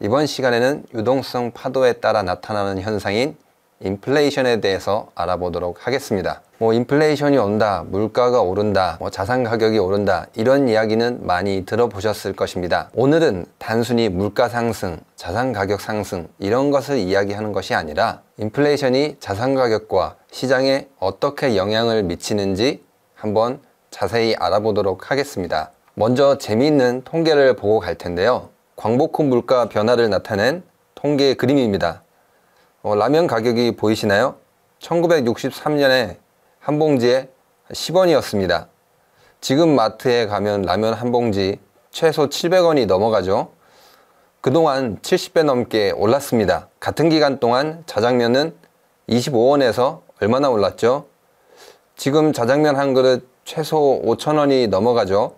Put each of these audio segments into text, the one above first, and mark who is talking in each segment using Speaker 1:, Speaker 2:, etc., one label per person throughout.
Speaker 1: 이번 시간에는 유동성 파도에 따라 나타나는 현상인 인플레이션에 대해서 알아보도록 하겠습니다. 뭐 인플레이션이 온다, 물가가 오른다, 뭐 자산 가격이 오른다 이런 이야기는 많이 들어보셨을 것입니다. 오늘은 단순히 물가 상승, 자산 가격 상승 이런 것을 이야기하는 것이 아니라 인플레이션이 자산 가격과 시장에 어떻게 영향을 미치는지 한번 자세히 알아보도록 하겠습니다. 먼저 재미있는 통계를 보고 갈 텐데요. 광복훈 물가 변화를 나타낸 통계 그림입니다. 어, 라면 가격이 보이시나요? 1963년에 한 봉지에 10원이었습니다. 지금 마트에 가면 라면 한 봉지 최소 700원이 넘어가죠. 그동안 70배 넘게 올랐습니다. 같은 기간 동안 자장면은 25원에서 얼마나 올랐죠? 지금 자장면 한 그릇 최소 5천원이 넘어가죠.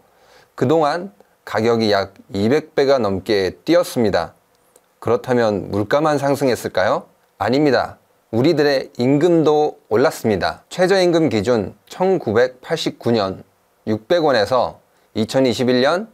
Speaker 1: 그동안 가격이 약 200배가 넘게 뛰었습니다. 그렇다면 물가만 상승했을까요? 아닙니다. 우리들의 임금도 올랐습니다. 최저임금 기준 1989년 600원에서 2021년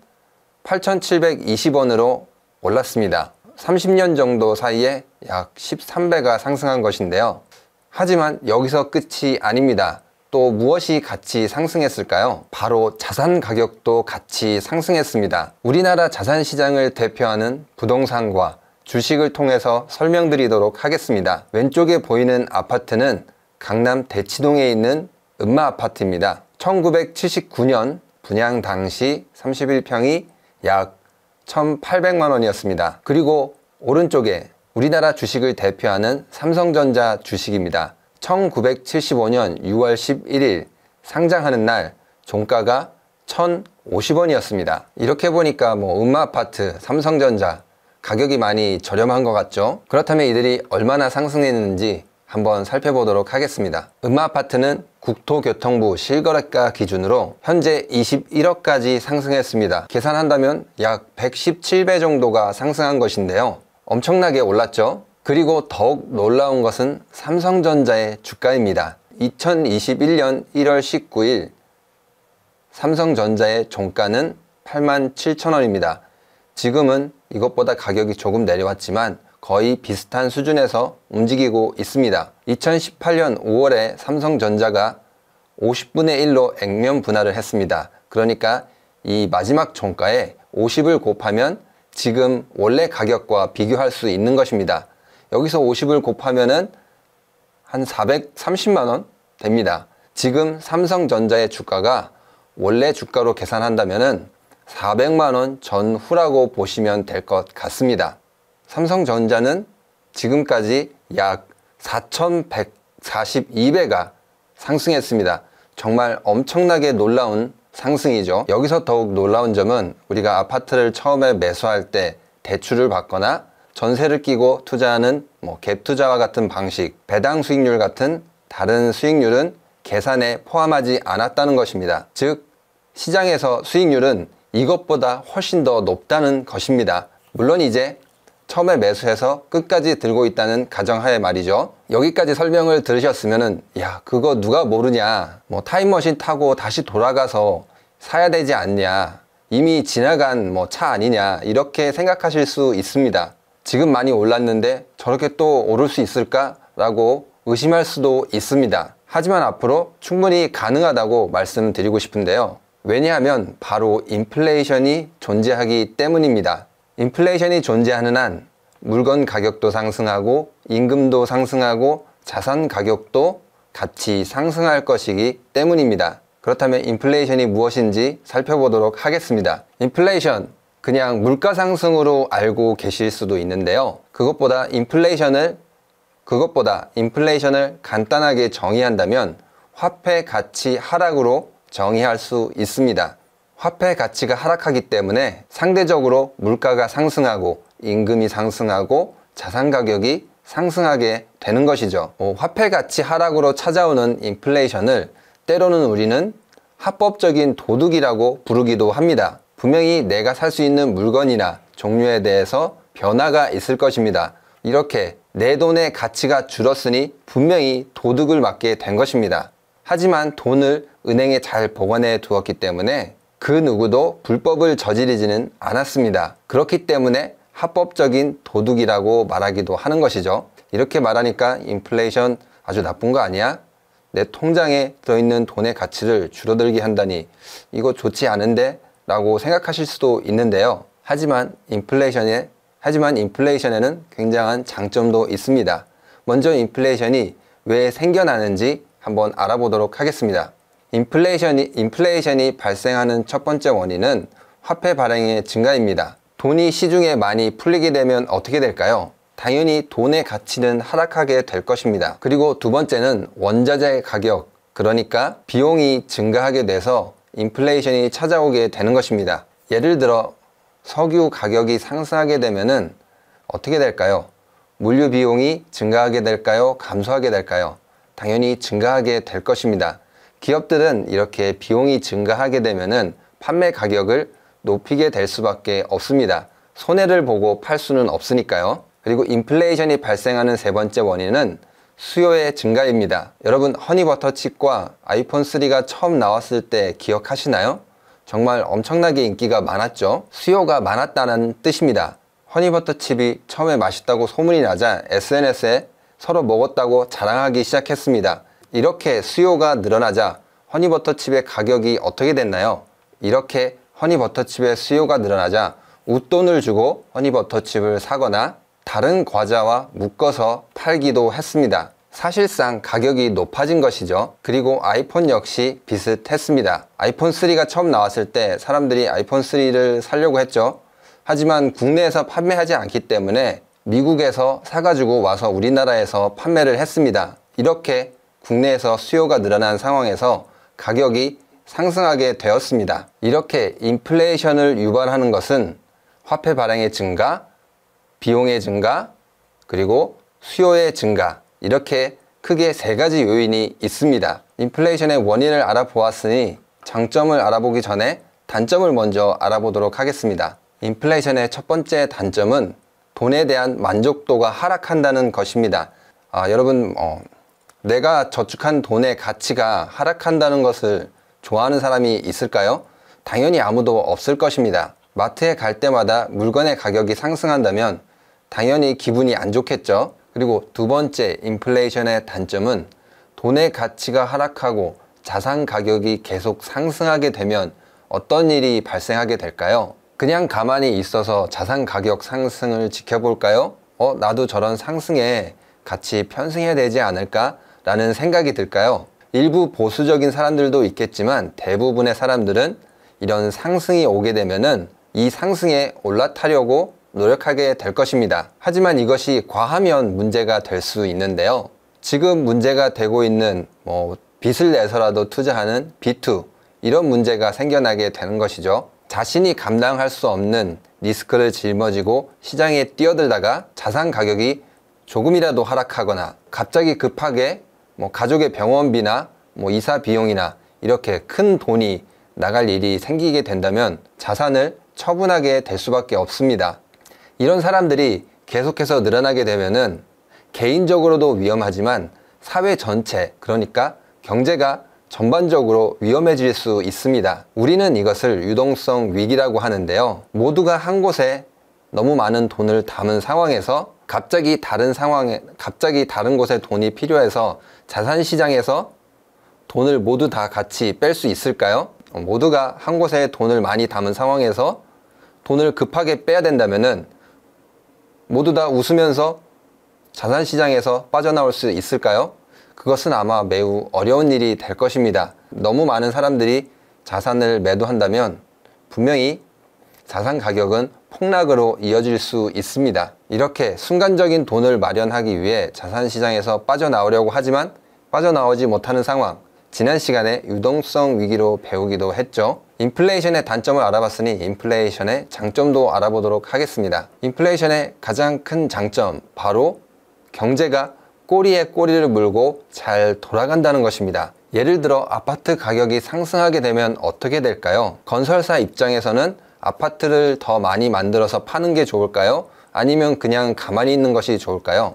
Speaker 1: 8,720원으로 올랐습니다. 30년 정도 사이에 약 13배가 상승한 것인데요. 하지만 여기서 끝이 아닙니다. 또 무엇이 같이 상승했을까요? 바로 자산 가격도 같이 상승했습니다. 우리나라 자산 시장을 대표하는 부동산과 주식을 통해서 설명드리도록 하겠습니다. 왼쪽에 보이는 아파트는 강남 대치동에 있는 음마 아파트입니다. 1979년 분양 당시 31평이 약 1,800만 원이었습니다. 그리고 오른쪽에 우리나라 주식을 대표하는 삼성전자 주식입니다. 1975년 6월 11일 상장하는 날 종가가 1,050원이었습니다. 이렇게 보니까 뭐 음마아파트, 삼성전자 가격이 많이 저렴한 것 같죠? 그렇다면 이들이 얼마나 상승했는지 한번 살펴보도록 하겠습니다. 음마아파트는 국토교통부 실거래가 기준으로 현재 21억까지 상승했습니다. 계산한다면 약 117배 정도가 상승한 것인데요. 엄청나게 올랐죠? 그리고 더욱 놀라운 것은 삼성전자의 주가입니다. 2021년 1월 19일 삼성전자의 종가는 87,000원입니다. 지금은 이것보다 가격이 조금 내려왔지만 거의 비슷한 수준에서 움직이고 있습니다. 2018년 5월에 삼성전자가 50분의 1로 액면 분할을 했습니다. 그러니까 이 마지막 종가에 50을 곱하면 지금 원래 가격과 비교할 수 있는 것입니다. 여기서 50을 곱하면은 한 430만원 됩니다. 지금 삼성전자의 주가가 원래 주가로 계산한다면은 400만원 전후라고 보시면 될 것 같습니다. 삼성전자는 지금까지 약 4,142배가 상승했습니다. 정말 엄청나게 놀라운 상승이죠. 여기서 더욱 놀라운 점은 우리가 아파트를 처음에 매수할 때 대출을 받거나 전세를 끼고 투자하는 뭐갭 투자와 같은 방식, 배당 수익률 같은 다른 수익률은 계산에 포함하지 않았다는 것입니다. 즉, 시장에서 수익률은 이것보다 훨씬 더 높다는 것입니다. 물론 이제 처음에 매수해서 끝까지 들고 있다는 가정하에 말이죠. 여기까지 설명을 들으셨으면은 야 그거 누가 모르냐 뭐 타임머신 타고 다시 돌아가서 사야 되지 않냐 이미 지나간 뭐 차 아니냐 이렇게 생각하실 수 있습니다. 지금 많이 올랐는데 저렇게 또 오를 수 있을까? 라고 의심할 수도 있습니다. 하지만 앞으로 충분히 가능하다고 말씀드리고 싶은데요. 왜냐하면 바로 인플레이션이 존재하기 때문입니다. 인플레이션이 존재하는 한 물건 가격도 상승하고 임금도 상승하고 자산 가격도 같이 상승할 것이기 때문입니다. 그렇다면 인플레이션이 무엇인지 살펴보도록 하겠습니다. 인플레이션 그냥 물가 상승으로 알고 계실 수도 있는데요. 그것보다 인플레이션을 그것보다 인플레이션을 간단하게 정의한다면 화폐 가치 하락으로 정의할 수 있습니다. 화폐 가치가 하락하기 때문에 상대적으로 물가가 상승하고 임금이 상승하고 자산 가격이 상승하게 되는 것이죠. 뭐 화폐 가치 하락으로 찾아오는 인플레이션을 때로는 우리는 합법적인 도둑이라고 부르기도 합니다. 분명히 내가 살 수 있는 물건이나 종류에 대해서 변화가 있을 것입니다. 이렇게 내 돈의 가치가 줄었으니 분명히 도둑을 맞게 된 것입니다. 하지만 돈을 은행에 잘 보관해 두었기 때문에 그 누구도 불법을 저지르지는 않았습니다. 그렇기 때문에 합법적인 도둑이라고 말하기도 하는 것이죠. 이렇게 말하니까 인플레이션 아주 나쁜 거 아니야? 내 통장에 들어있는 돈의 가치를 줄어들게 한다니 이거 좋지 않은데 라고 생각하실 수도 있는데요. 하지만 인플레이션에 하지만 인플레이션에는 굉장한 장점도 있습니다. 먼저 인플레이션이 왜 생겨나는지 한번 알아보도록 하겠습니다. 인플레이션이, 인플레이션이 발생하는 첫 번째 원인은 화폐 발행의 증가입니다. 돈이 시중에 많이 풀리게 되면 어떻게 될까요? 당연히 돈의 가치는 하락하게 될 것입니다. 그리고 두 번째는 원자재 가격, 그러니까 비용이 증가하게 돼서 인플레이션이 찾아오게 되는 것입니다. 예를 들어 석유 가격이 상승하게 되면 어떻게 될까요? 물류 비용이 증가하게 될까요? 감소하게 될까요? 당연히 증가하게 될 것입니다. 기업들은 이렇게 비용이 증가하게 되면 판매 가격을 높이게 될 수밖에 없습니다. 손해를 보고 팔 수는 없으니까요. 그리고 인플레이션이 발생하는 세 번째 원인은 수요의 증가입니다. 여러분 허니버터칩과 아이폰3가 처음 나왔을 때 기억하시나요? 정말 엄청나게 인기가 많았죠. 수요가 많았다는 뜻입니다. 허니버터칩이 처음에 맛있다고 소문이 나자 SNS에 서로 먹었다고 자랑하기 시작했습니다. 이렇게 수요가 늘어나자 허니버터칩의 가격이 어떻게 됐나요? 이렇게 허니버터칩의 수요가 늘어나자 웃돈을 주고 허니버터칩을 사거나 다른 과자와 묶어서 팔기도 했습니다. 사실상 가격이 높아진 것이죠. 그리고 아이폰 역시 비슷했습니다. 아이폰 3가 처음 나왔을 때 사람들이 아이폰 3를 살려고 했죠. 하지만 국내에서 판매하지 않기 때문에 미국에서 사가지고 와서 우리나라에서 판매를 했습니다. 이렇게 국내에서 수요가 늘어난 상황에서 가격이 상승하게 되었습니다. 이렇게 인플레이션을 유발하는 것은 화폐 발행의 증가, 비용의 증가, 그리고 수요의 증가 이렇게 크게 세 가지 요인이 있습니다. 인플레이션의 원인을 알아보았으니 장점을 알아보기 전에 단점을 먼저 알아보도록 하겠습니다. 인플레이션의 첫 번째 단점은 돈에 대한 만족도가 하락한다는 것입니다. 아, 여러분 어, 내가 저축한 돈의 가치가 하락한다는 것을 좋아하는 사람이 있을까요? 당연히 아무도 없을 것입니다. 마트에 갈 때마다 물건의 가격이 상승한다면 당연히 기분이 안 좋겠죠. 그리고 두 번째 인플레이션의 단점은 돈의 가치가 하락하고 자산 가격이 계속 상승하게 되면 어떤 일이 발생하게 될까요? 그냥 가만히 있어서 자산 가격 상승을 지켜볼까요? 어, 나도 저런 상승에 같이 편승해야 되지 않을까? 라는 생각이 들까요? 일부 보수적인 사람들도 있겠지만 대부분의 사람들은 이런 상승이 오게 되면은 이 상승에 올라타려고 노력하게 될 것입니다. 하지만 이것이 과하면 문제가 될 수 있는데요. 지금 문제가 되고 있는 뭐 빚을 내서라도 투자하는 B2 이런 문제가 생겨나게 되는 것이죠. 자신이 감당할 수 없는 리스크를 짊어지고 시장에 뛰어들다가 자산 가격이 조금이라도 하락하거나 갑자기 급하게 뭐 가족의 병원비나 뭐 이사 비용이나 이렇게 큰 돈이 나갈 일이 생기게 된다면 자산을 처분하게 될 수밖에 없습니다. 이런 사람들이 계속해서 늘어나게 되면은 개인적으로도 위험하지만 사회 전체, 그러니까 경제가 전반적으로 위험해질 수 있습니다. 우리는 이것을 유동성 위기라고 하는데요. 모두가 한 곳에 너무 많은 돈을 담은 상황에서 갑자기 다른 상황에, 갑자기 다른 곳에 돈이 필요해서 자산 시장에서 돈을 모두 다 같이 뺄 수 있을까요? 모두가 한 곳에 돈을 많이 담은 상황에서 돈을 급하게 빼야 된다면은 모두 다 웃으면서 자산시장에서 빠져나올 수 있을까요? 그것은 아마 매우 어려운 일이 될 것입니다. 너무 많은 사람들이 자산을 매도한다면 분명히 자산 가격은 폭락으로 이어질 수 있습니다. 이렇게 순간적인 돈을 마련하기 위해 자산 시장에서 빠져나오려고 하지만 빠져나오지 못하는 상황 지난 시간에 유동성 위기로 배우기도 했죠. 인플레이션의 단점을 알아봤으니 인플레이션의 장점도 알아보도록 하겠습니다. 인플레이션의 가장 큰 장점 바로 경제가 꼬리에 꼬리를 물고 잘 돌아간다는 것입니다. 예를 들어 아파트 가격이 상승하게 되면 어떻게 될까요? 건설사 입장에서는 아파트를 더 많이 만들어서 파는 게 좋을까요? 아니면 그냥 가만히 있는 것이 좋을까요?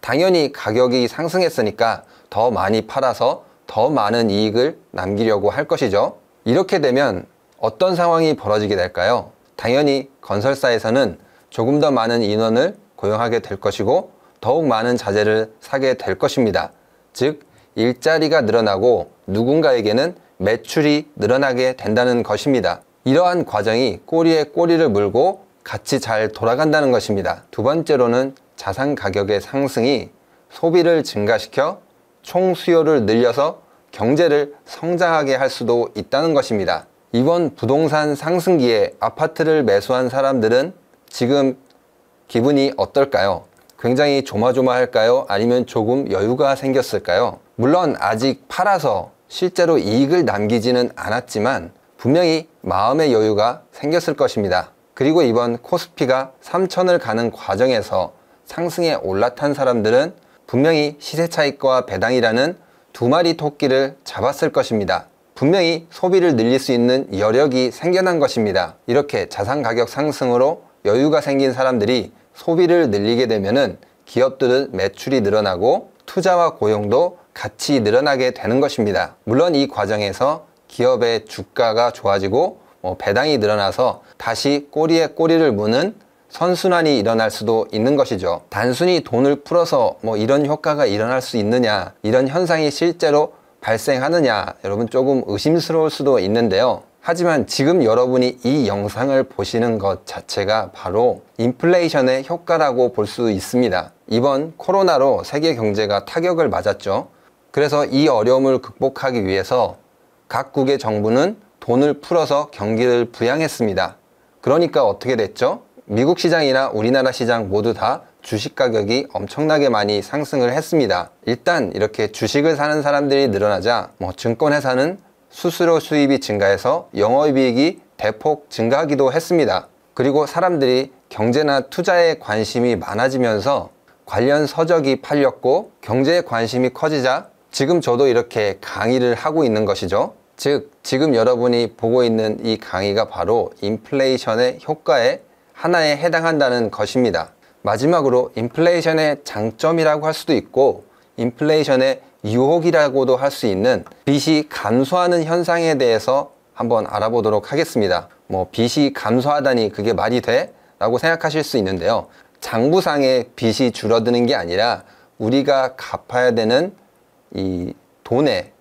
Speaker 1: 당연히 가격이 상승했으니까 더 많이 팔아서 더 많은 이익을 남기려고 할 것이죠. 이렇게 되면 어떤 상황이 벌어지게 될까요? 당연히 건설사에서는 조금 더 많은 인원을 고용하게 될 것이고 더욱 많은 자재를 사게 될 것입니다. 즉 일자리가 늘어나고 누군가에게는 매출이 늘어나게 된다는 것입니다. 이러한 과정이 꼬리에 꼬리를 물고 같이 잘 돌아간다는 것입니다. 두 번째로는 자산 가격의 상승이 소비를 증가시켜 총 수요를 늘려서 경제를 성장하게 할 수도 있다는 것입니다. 이번 부동산 상승기에 아파트를 매수한 사람들은 지금 기분이 어떨까요? 굉장히 조마조마할까요? 아니면 조금 여유가 생겼을까요? 물론 아직 팔아서 실제로 이익을 남기지는 않았지만 분명히 마음의 여유가 생겼을 것입니다. 그리고 이번 코스피가 3천을 가는 과정에서 상승에 올라탄 사람들은 분명히 시세 차익과 배당이라는 두 마리 토끼를 잡았을 것입니다. 분명히 소비를 늘릴 수 있는 여력이 생겨난 것입니다. 이렇게 자산 가격 상승으로 여유가 생긴 사람들이 소비를 늘리게 되면 기업들은 매출이 늘어나고 투자와 고용도 같이 늘어나게 되는 것입니다. 물론 이 과정에서 기업의 주가가 좋아지고 뭐 배당이 늘어나서 다시 꼬리에 꼬리를 무는 선순환이 일어날 수도 있는 것이죠. 단순히 돈을 풀어서 뭐 이런 효과가 일어날 수 있느냐, 이런 현상이 실제로 발생하느냐, 여러분 조금 의심스러울 수도 있는데요. 하지만 지금 여러분이 이 영상을 보시는 것 자체가 바로 인플레이션의 효과라고 볼 수 있습니다. 이번 코로나로 세계 경제가 타격을 맞았죠. 그래서 이 어려움을 극복하기 위해서 각국의 정부는 돈을 풀어서 경기를 부양했습니다. 그러니까 어떻게 됐죠? 미국 시장이나 우리나라 시장 모두 다 주식 가격이 엄청나게 많이 상승을 했습니다. 일단 이렇게 주식을 사는 사람들이 늘어나자 뭐 증권회사는 수수료 수입이 증가해서 영업이익이 대폭 증가하기도 했습니다. 그리고 사람들이 경제나 투자에 관심이 많아지면서 관련 서적이 팔렸고 경제에 관심이 커지자 지금 저도 이렇게 강의를 하고 있는 것이죠. 즉 지금 여러분이 보고 있는 이 강의가 바로 인플레이션의 효과에 하나에 해당한다는 것입니다. 마지막으로 인플레이션의 장점이라고 할 수도 있고 인플레이션의 유혹이라고도 할 수 있는 빚이 감소하는 현상에 대해서 한번 알아보도록 하겠습니다. 뭐 빚이 감소하다니 그게 말이 돼? 라고 생각하실 수 있는데요. 장부상의 빚이 줄어드는 게 아니라 우리가 갚아야 되는 이 돈의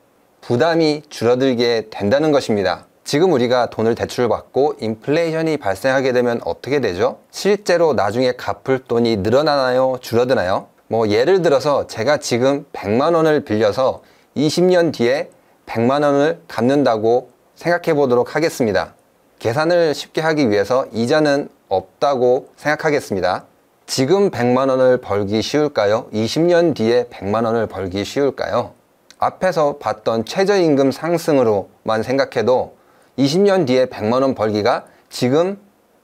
Speaker 1: 부담이 줄어들게 된다는 것입니다. 지금 우리가 돈을 대출받고 인플레이션이 발생하게 되면 어떻게 되죠? 실제로 나중에 갚을 돈이 늘어나나요? 줄어드나요? 뭐 예를 들어서 제가 지금 100만 원을 빌려서 20년 뒤에 100만 원을 갚는다고 생각해 보도록 하겠습니다. 계산을 쉽게 하기 위해서 이자는 없다고 생각하겠습니다. 지금 100만 원을 벌기 쉬울까요? 20년 뒤에 100만 원을 벌기 쉬울까요? 앞에서 봤던 최저임금 상승으로만 생각해도 20년 뒤에 100만원 벌기가 지금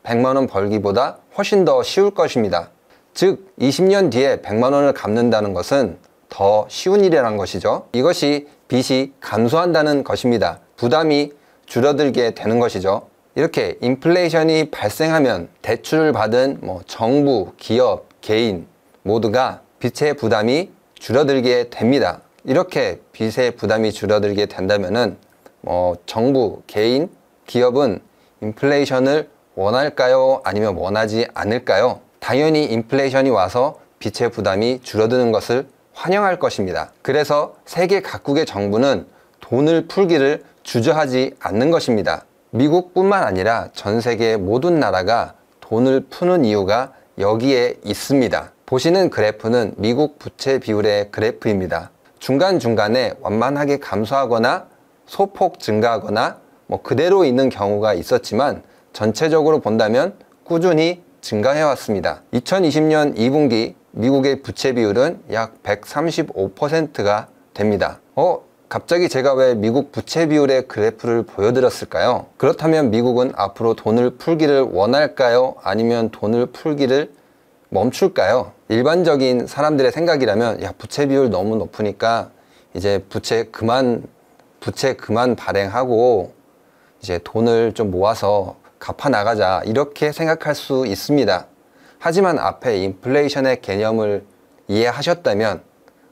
Speaker 1: 100만원 벌기보다 훨씬 더 쉬울 것입니다. 즉 20년 뒤에 100만원을 갚는다는 것은 더 쉬운 일이라는 것이죠. 이것이 빚이 감소한다는 것입니다. 부담이 줄어들게 되는 것이죠. 이렇게 인플레이션이 발생하면 대출을 받은 뭐 정부, 기업, 개인 모두가 빚의 부담이 줄어들게 됩니다. 이렇게 빚의 부담이 줄어들게 된다면 어, 정부, 개인, 기업은 인플레이션을 원할까요? 아니면 원하지 않을까요? 당연히 인플레이션이 와서 빚의 부담이 줄어드는 것을 환영할 것입니다. 그래서 세계 각국의 정부는 돈을 풀기를 주저하지 않는 것입니다. 미국뿐만 아니라 전 세계 모든 나라가 돈을 푸는 이유가 여기에 있습니다. 보시는 그래프는 미국 부채 비율의 그래프입니다. 중간중간에 완만하게 감소하거나 소폭 증가하거나 뭐 그대로 있는 경우가 있었지만 전체적으로 본다면 꾸준히 증가해왔습니다. 2020년 2분기 미국의 부채 비율은 약 135%가 됩니다. 어? 갑자기 제가 왜 미국 부채 비율의 그래프를 보여드렸을까요? 그렇다면 미국은 앞으로 돈을 풀기를 원할까요? 아니면 돈을 풀기를 멈출까요? 일반적인 사람들의 생각이라면 야 부채 비율 너무 높으니까 이제 부채 그만 부채 그만 발행하고 이제 돈을 좀 모아서 갚아 나가자 이렇게 생각할 수 있습니다. 하지만 앞에 인플레이션의 개념을 이해하셨다면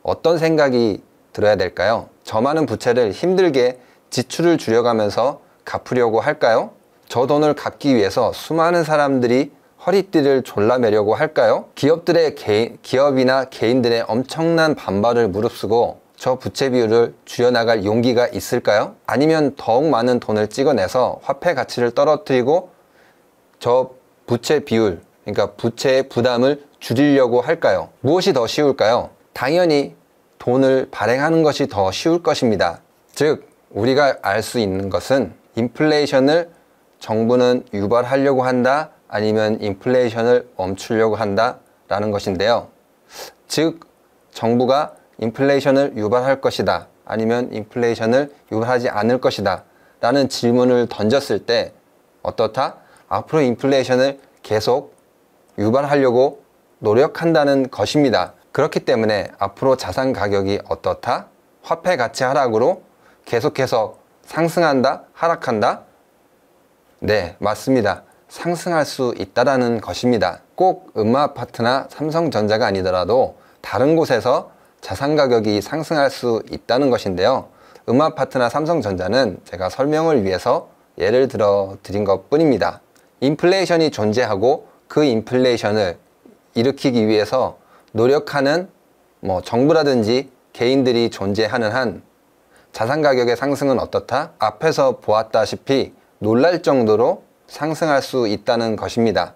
Speaker 1: 어떤 생각이 들어야 될까요? 저 많은 부채를 힘들게 지출을 줄여가면서 갚으려고 할까요? 저 돈을 갚기 위해서 수많은 사람들이 허리띠를 졸라매려고 할까요? 기업들의 개, 기업이나 개인들의 엄청난 반발을 무릅쓰고 저 부채 비율을 줄여나갈 용기가 있을까요? 아니면 더욱 많은 돈을 찍어내서 화폐 가치를 떨어뜨리고 저 부채 비율, 그러니까 부채의 부담을 줄이려고 할까요? 무엇이 더 쉬울까요? 당연히 돈을 발행하는 것이 더 쉬울 것입니다. 즉, 우리가 알 수 있는 것은 인플레이션을 정부는 유발하려고 한다 아니면 인플레이션을 멈추려고 한다 라는 것인데요. 즉, 정부가 인플레이션을 유발할 것이다. 아니면 인플레이션을 유발하지 않을 것이다. 라는 질문을 던졌을 때 어떻다? 앞으로 인플레이션을 계속 유발하려고 노력한다는 것입니다. 그렇기 때문에 앞으로 자산 가격이 어떻다? 화폐 가치 하락으로 계속해서 상승한다? 하락한다? 네, 맞습니다. 상승할 수 있다라는 것입니다. 꼭 음마 아파트나 삼성전자가 아니더라도 다른 곳에서 자산 가격이 상승할 수 있다는 것인데요. 음아 파트나 삼성전자는 제가 설명을 위해서 예를 들어 드린 것 뿐입니다. 인플레이션이 존재하고 그 인플레이션을 일으키기 위해서 노력하는 뭐 정부라든지 개인들이 존재하는 한 자산 가격의 상승은 어떻다? 앞에서 보았다시피 놀랄 정도로 상승할 수 있다는 것입니다.